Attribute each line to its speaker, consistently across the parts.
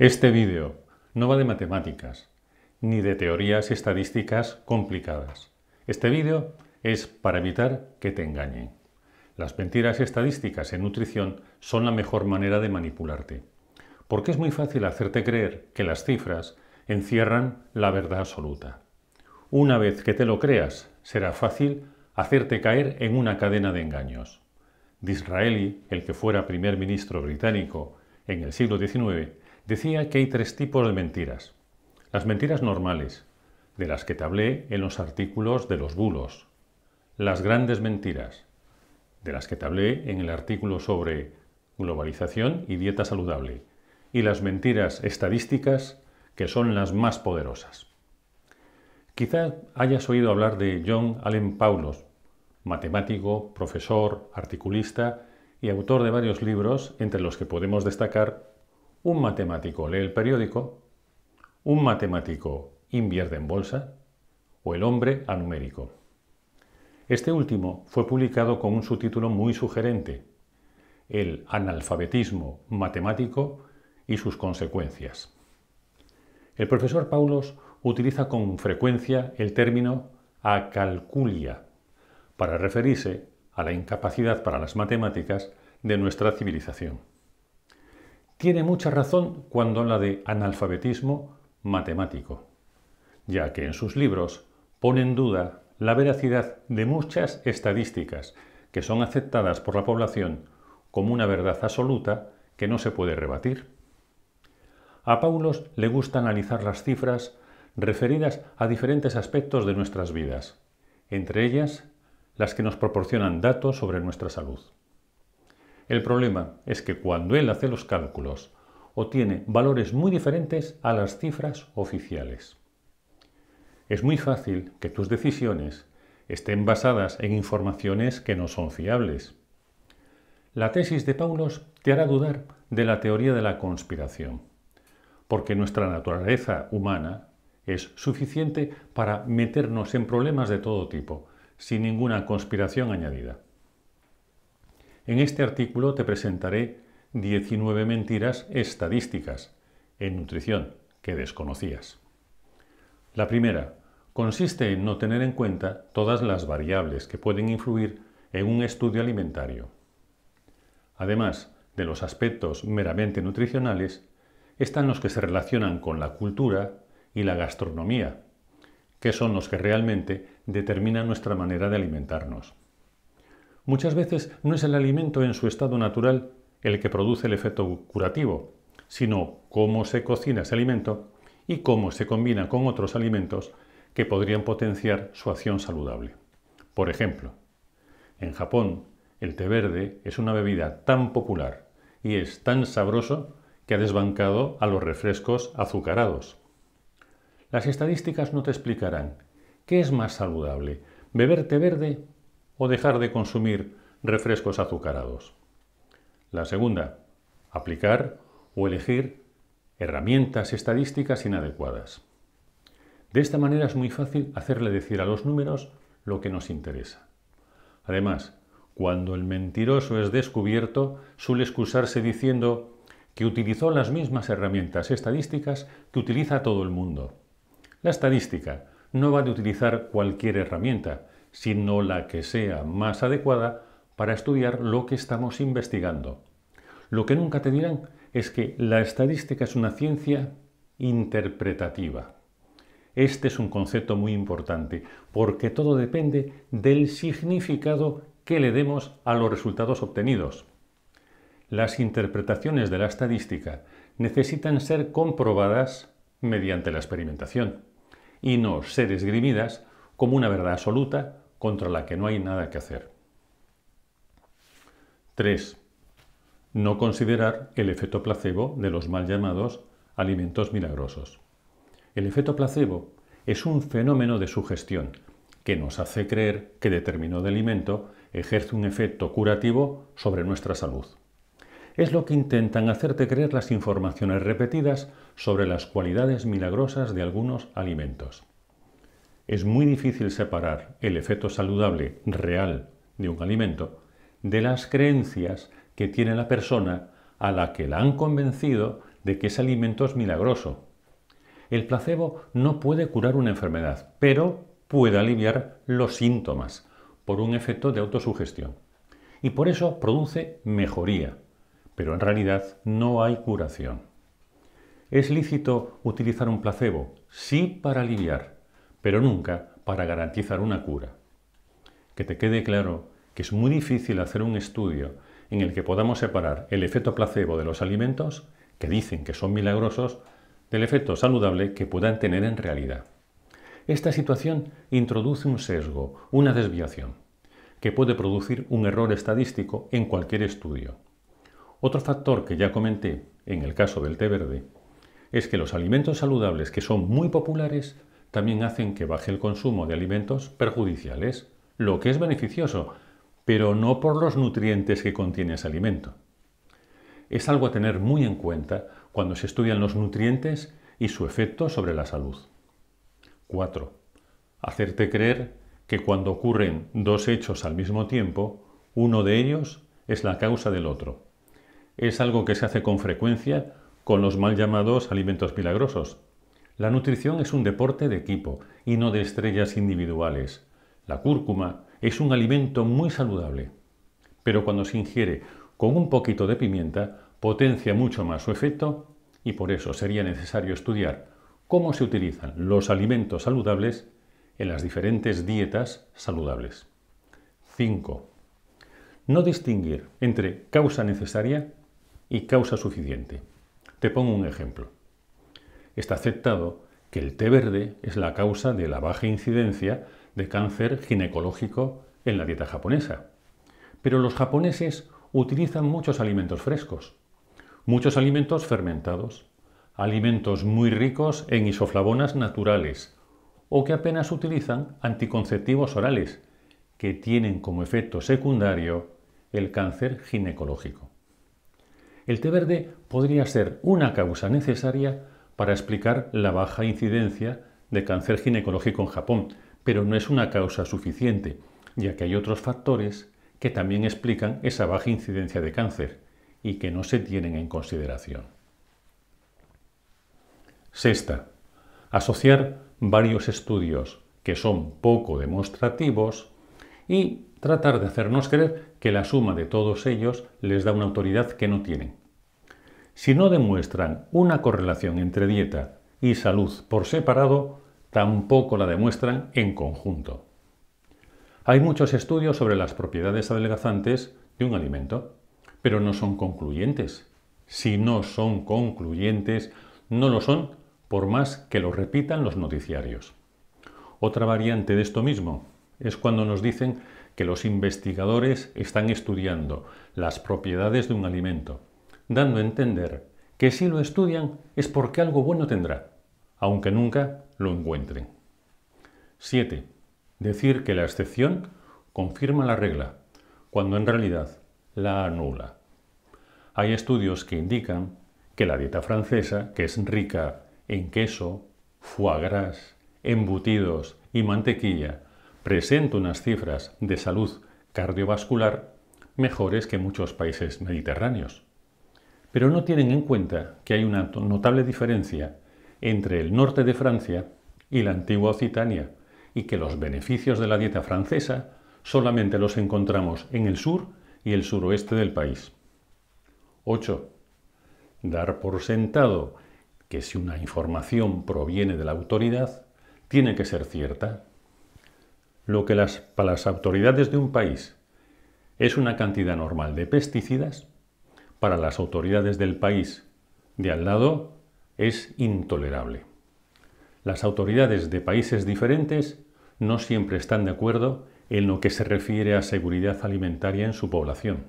Speaker 1: Este vídeo no va de matemáticas ni de teorías estadísticas complicadas. Este vídeo es para evitar que te engañen. Las mentiras estadísticas en nutrición son la mejor manera de manipularte, porque es muy fácil hacerte creer que las cifras encierran la verdad absoluta. Una vez que te lo creas, será fácil hacerte caer en una cadena de engaños. Disraeli, el que fuera primer ministro británico en el siglo XIX, Decía que hay tres tipos de mentiras. Las mentiras normales, de las que te hablé en los artículos de los bulos. Las grandes mentiras, de las que te hablé en el artículo sobre globalización y dieta saludable. Y las mentiras estadísticas, que son las más poderosas. Quizás hayas oído hablar de John Allen Paulos, matemático, profesor, articulista y autor de varios libros, entre los que podemos destacar un matemático lee el periódico, un matemático invierte en bolsa o el hombre anumérico. Este último fue publicado con un subtítulo muy sugerente, El analfabetismo matemático y sus consecuencias. El profesor Paulos utiliza con frecuencia el término acalculia para referirse a la incapacidad para las matemáticas de nuestra civilización tiene mucha razón cuando habla de analfabetismo matemático, ya que en sus libros pone en duda la veracidad de muchas estadísticas que son aceptadas por la población como una verdad absoluta que no se puede rebatir. A Paulos le gusta analizar las cifras referidas a diferentes aspectos de nuestras vidas, entre ellas las que nos proporcionan datos sobre nuestra salud. El problema es que cuando él hace los cálculos, obtiene valores muy diferentes a las cifras oficiales. Es muy fácil que tus decisiones estén basadas en informaciones que no son fiables. La tesis de Paulos te hará dudar de la teoría de la conspiración, porque nuestra naturaleza humana es suficiente para meternos en problemas de todo tipo, sin ninguna conspiración añadida. En este artículo te presentaré 19 mentiras estadísticas en nutrición que desconocías. La primera consiste en no tener en cuenta todas las variables que pueden influir en un estudio alimentario. Además de los aspectos meramente nutricionales, están los que se relacionan con la cultura y la gastronomía, que son los que realmente determinan nuestra manera de alimentarnos. Muchas veces no es el alimento en su estado natural el que produce el efecto curativo, sino cómo se cocina ese alimento y cómo se combina con otros alimentos que podrían potenciar su acción saludable. Por ejemplo, en Japón el té verde es una bebida tan popular y es tan sabroso que ha desbancado a los refrescos azucarados. Las estadísticas no te explicarán qué es más saludable, beber té verde o dejar de consumir refrescos azucarados. La segunda, aplicar o elegir herramientas estadísticas inadecuadas. De esta manera es muy fácil hacerle decir a los números lo que nos interesa. Además, cuando el mentiroso es descubierto, suele excusarse diciendo que utilizó las mismas herramientas estadísticas que utiliza todo el mundo. La estadística no va de utilizar cualquier herramienta, sino la que sea más adecuada para estudiar lo que estamos investigando. Lo que nunca te dirán es que la estadística es una ciencia interpretativa. Este es un concepto muy importante porque todo depende del significado que le demos a los resultados obtenidos. Las interpretaciones de la estadística necesitan ser comprobadas mediante la experimentación y no ser esgrimidas como una verdad absoluta contra la que no hay nada que hacer. 3. No considerar el efecto placebo de los mal llamados alimentos milagrosos. El efecto placebo es un fenómeno de sugestión que nos hace creer que determinado alimento ejerce un efecto curativo sobre nuestra salud. Es lo que intentan hacerte creer las informaciones repetidas sobre las cualidades milagrosas de algunos alimentos es muy difícil separar el efecto saludable real de un alimento de las creencias que tiene la persona a la que la han convencido de que ese alimento es milagroso. El placebo no puede curar una enfermedad, pero puede aliviar los síntomas por un efecto de autosugestión. Y por eso produce mejoría, pero en realidad no hay curación. ¿Es lícito utilizar un placebo? Sí para aliviar, pero nunca para garantizar una cura. Que te quede claro que es muy difícil hacer un estudio en el que podamos separar el efecto placebo de los alimentos, que dicen que son milagrosos, del efecto saludable que puedan tener en realidad. Esta situación introduce un sesgo, una desviación, que puede producir un error estadístico en cualquier estudio. Otro factor que ya comenté en el caso del té verde es que los alimentos saludables que son muy populares también hacen que baje el consumo de alimentos perjudiciales, lo que es beneficioso, pero no por los nutrientes que contiene ese alimento. Es algo a tener muy en cuenta cuando se estudian los nutrientes y su efecto sobre la salud. 4. Hacerte creer que cuando ocurren dos hechos al mismo tiempo, uno de ellos es la causa del otro. Es algo que se hace con frecuencia con los mal llamados alimentos milagrosos, la nutrición es un deporte de equipo y no de estrellas individuales. La cúrcuma es un alimento muy saludable, pero cuando se ingiere con un poquito de pimienta potencia mucho más su efecto y por eso sería necesario estudiar cómo se utilizan los alimentos saludables en las diferentes dietas saludables. 5. No distinguir entre causa necesaria y causa suficiente. Te pongo un ejemplo está aceptado que el té verde es la causa de la baja incidencia de cáncer ginecológico en la dieta japonesa. Pero los japoneses utilizan muchos alimentos frescos, muchos alimentos fermentados, alimentos muy ricos en isoflavonas naturales o que apenas utilizan anticonceptivos orales, que tienen como efecto secundario el cáncer ginecológico. El té verde podría ser una causa necesaria para explicar la baja incidencia de cáncer ginecológico en Japón, pero no es una causa suficiente, ya que hay otros factores que también explican esa baja incidencia de cáncer y que no se tienen en consideración. Sexta, asociar varios estudios que son poco demostrativos y tratar de hacernos creer que la suma de todos ellos les da una autoridad que no tienen. Si no demuestran una correlación entre dieta y salud por separado, tampoco la demuestran en conjunto. Hay muchos estudios sobre las propiedades adelgazantes de un alimento, pero no son concluyentes. Si no son concluyentes, no lo son por más que lo repitan los noticiarios. Otra variante de esto mismo es cuando nos dicen que los investigadores están estudiando las propiedades de un alimento, dando a entender que si lo estudian es porque algo bueno tendrá, aunque nunca lo encuentren. 7. Decir que la excepción confirma la regla, cuando en realidad la anula. Hay estudios que indican que la dieta francesa, que es rica en queso, foie gras, embutidos y mantequilla, presenta unas cifras de salud cardiovascular mejores que muchos países mediterráneos pero no tienen en cuenta que hay una notable diferencia entre el norte de Francia y la antigua Occitania, y que los beneficios de la dieta francesa solamente los encontramos en el sur y el suroeste del país. 8. Dar por sentado que si una información proviene de la autoridad, tiene que ser cierta. Lo que para las autoridades de un país es una cantidad normal de pesticidas, para las autoridades del país de al lado es intolerable. Las autoridades de países diferentes no siempre están de acuerdo en lo que se refiere a seguridad alimentaria en su población.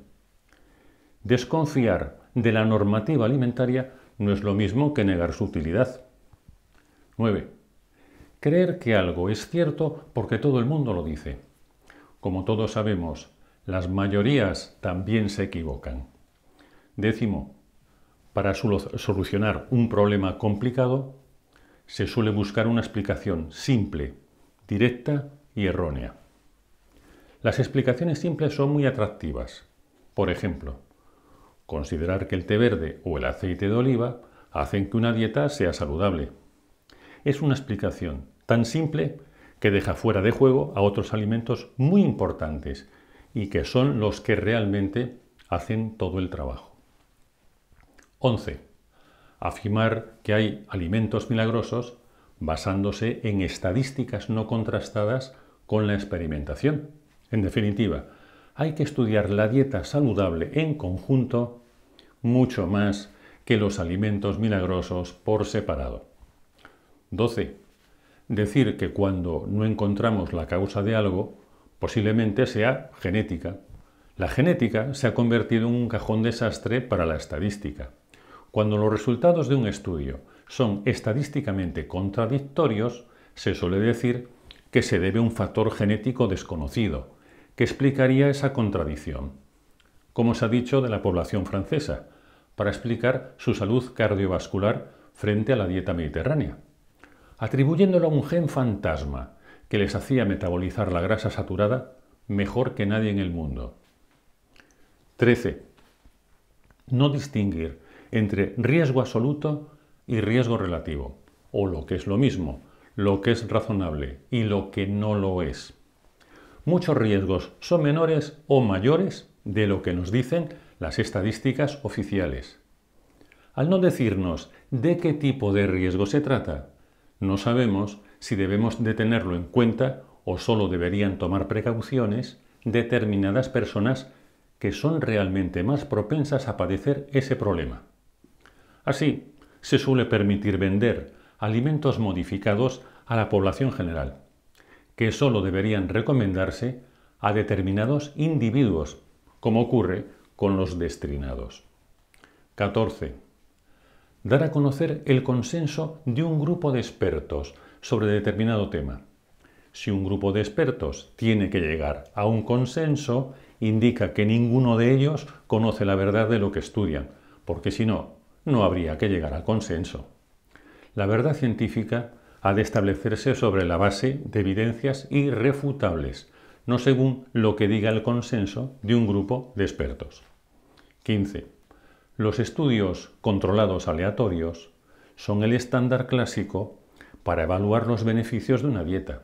Speaker 1: Desconfiar de la normativa alimentaria no es lo mismo que negar su utilidad. 9. Creer que algo es cierto porque todo el mundo lo dice. Como todos sabemos, las mayorías también se equivocan. Décimo, para solucionar un problema complicado se suele buscar una explicación simple, directa y errónea. Las explicaciones simples son muy atractivas. Por ejemplo, considerar que el té verde o el aceite de oliva hacen que una dieta sea saludable. Es una explicación tan simple que deja fuera de juego a otros alimentos muy importantes y que son los que realmente hacen todo el trabajo. 11. Afirmar que hay alimentos milagrosos basándose en estadísticas no contrastadas con la experimentación. En definitiva, hay que estudiar la dieta saludable en conjunto mucho más que los alimentos milagrosos por separado. 12. Decir que cuando no encontramos la causa de algo, posiblemente sea genética. La genética se ha convertido en un cajón desastre para la estadística. Cuando los resultados de un estudio son estadísticamente contradictorios, se suele decir que se debe a un factor genético desconocido, que explicaría esa contradicción. Como se ha dicho de la población francesa, para explicar su salud cardiovascular frente a la dieta mediterránea, atribuyéndolo a un gen fantasma que les hacía metabolizar la grasa saturada mejor que nadie en el mundo. 13. No distinguir entre riesgo absoluto y riesgo relativo, o lo que es lo mismo, lo que es razonable y lo que no lo es. Muchos riesgos son menores o mayores de lo que nos dicen las estadísticas oficiales. Al no decirnos de qué tipo de riesgo se trata, no sabemos si debemos de tenerlo en cuenta o solo deberían tomar precauciones determinadas personas que son realmente más propensas a padecer ese problema. Así, se suele permitir vender alimentos modificados a la población general, que solo deberían recomendarse a determinados individuos, como ocurre con los destrinados. 14. Dar a conocer el consenso de un grupo de expertos sobre determinado tema. Si un grupo de expertos tiene que llegar a un consenso, indica que ninguno de ellos conoce la verdad de lo que estudian, porque si no, no habría que llegar al consenso. La verdad científica ha de establecerse sobre la base de evidencias irrefutables, no según lo que diga el consenso de un grupo de expertos. 15. Los estudios controlados aleatorios son el estándar clásico para evaluar los beneficios de una dieta.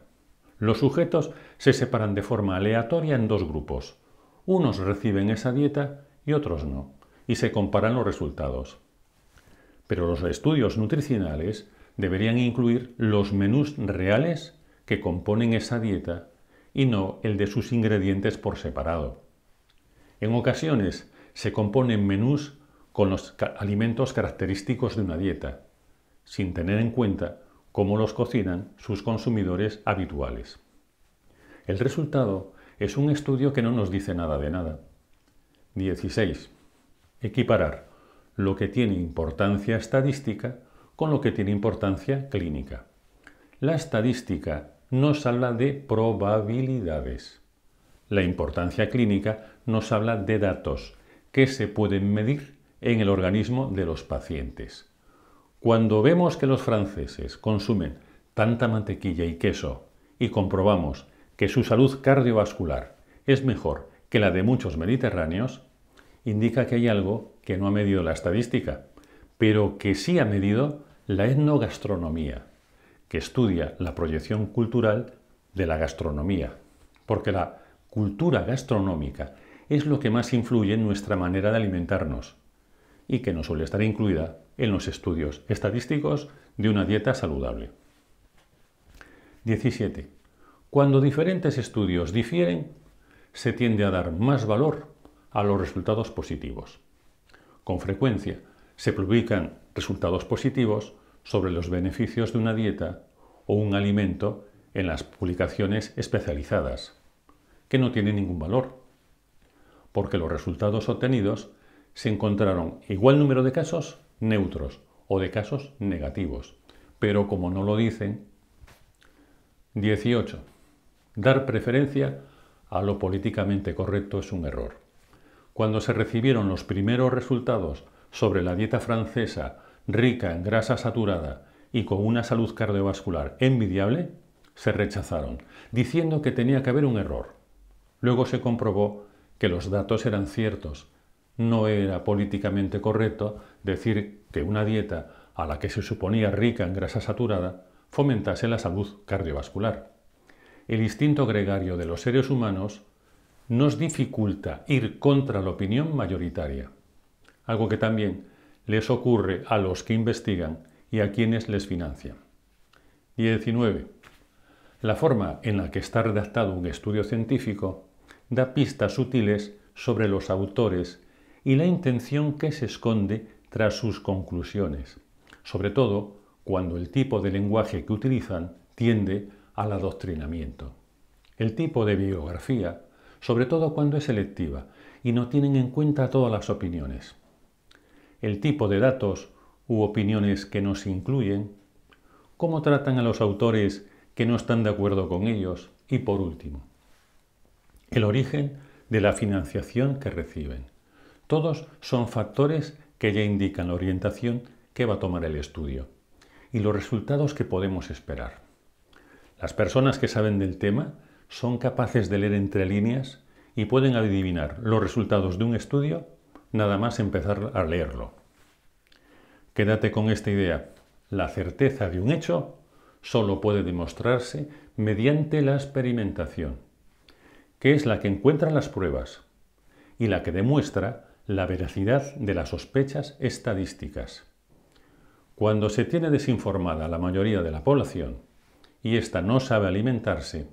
Speaker 1: Los sujetos se separan de forma aleatoria en dos grupos. Unos reciben esa dieta y otros no, y se comparan los resultados pero los estudios nutricionales deberían incluir los menús reales que componen esa dieta y no el de sus ingredientes por separado. En ocasiones se componen menús con los alimentos característicos de una dieta, sin tener en cuenta cómo los cocinan sus consumidores habituales. El resultado es un estudio que no nos dice nada de nada. 16. Equiparar lo que tiene importancia estadística con lo que tiene importancia clínica. La estadística nos habla de probabilidades. La importancia clínica nos habla de datos que se pueden medir en el organismo de los pacientes. Cuando vemos que los franceses consumen tanta mantequilla y queso y comprobamos que su salud cardiovascular es mejor que la de muchos mediterráneos, indica que hay algo que no ha medido la estadística, pero que sí ha medido la etnogastronomía, que estudia la proyección cultural de la gastronomía, porque la cultura gastronómica es lo que más influye en nuestra manera de alimentarnos y que no suele estar incluida en los estudios estadísticos de una dieta saludable. 17. Cuando diferentes estudios difieren, se tiende a dar más valor a los resultados positivos. Con frecuencia se publican resultados positivos sobre los beneficios de una dieta o un alimento en las publicaciones especializadas, que no tienen ningún valor, porque los resultados obtenidos se encontraron igual número de casos neutros o de casos negativos, pero como no lo dicen, 18. Dar preferencia a lo políticamente correcto es un error. Cuando se recibieron los primeros resultados sobre la dieta francesa rica en grasa saturada y con una salud cardiovascular envidiable, se rechazaron, diciendo que tenía que haber un error. Luego se comprobó que los datos eran ciertos. No era políticamente correcto decir que una dieta a la que se suponía rica en grasa saturada fomentase la salud cardiovascular. El instinto gregario de los seres humanos nos dificulta ir contra la opinión mayoritaria, algo que también les ocurre a los que investigan y a quienes les financian. 19. La forma en la que está redactado un estudio científico da pistas sutiles sobre los autores y la intención que se esconde tras sus conclusiones, sobre todo cuando el tipo de lenguaje que utilizan tiende al adoctrinamiento. El tipo de biografía sobre todo cuando es selectiva y no tienen en cuenta todas las opiniones. El tipo de datos u opiniones que nos incluyen, cómo tratan a los autores que no están de acuerdo con ellos y por último, el origen de la financiación que reciben. Todos son factores que ya indican la orientación que va a tomar el estudio y los resultados que podemos esperar. Las personas que saben del tema son capaces de leer entre líneas y pueden adivinar los resultados de un estudio nada más empezar a leerlo. Quédate con esta idea. La certeza de un hecho solo puede demostrarse mediante la experimentación, que es la que encuentra las pruebas y la que demuestra la veracidad de las sospechas estadísticas. Cuando se tiene desinformada la mayoría de la población y ésta no sabe alimentarse,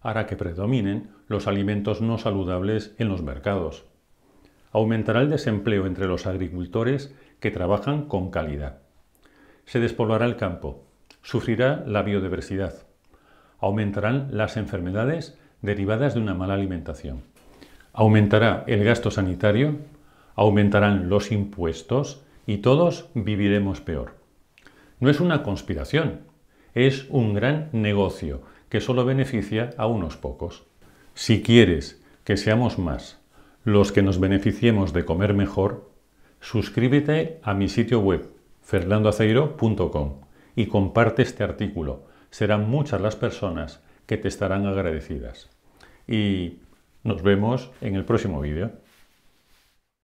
Speaker 1: hará que predominen los alimentos no saludables en los mercados. Aumentará el desempleo entre los agricultores que trabajan con calidad. Se despoblará el campo, sufrirá la biodiversidad, aumentarán las enfermedades derivadas de una mala alimentación, aumentará el gasto sanitario, aumentarán los impuestos y todos viviremos peor. No es una conspiración, es un gran negocio que solo beneficia a unos pocos. Si quieres que seamos más los que nos beneficiemos de comer mejor, suscríbete a mi sitio web fernandoaceiro.com y comparte este artículo. Serán muchas las personas que te estarán agradecidas. Y nos vemos en el próximo vídeo.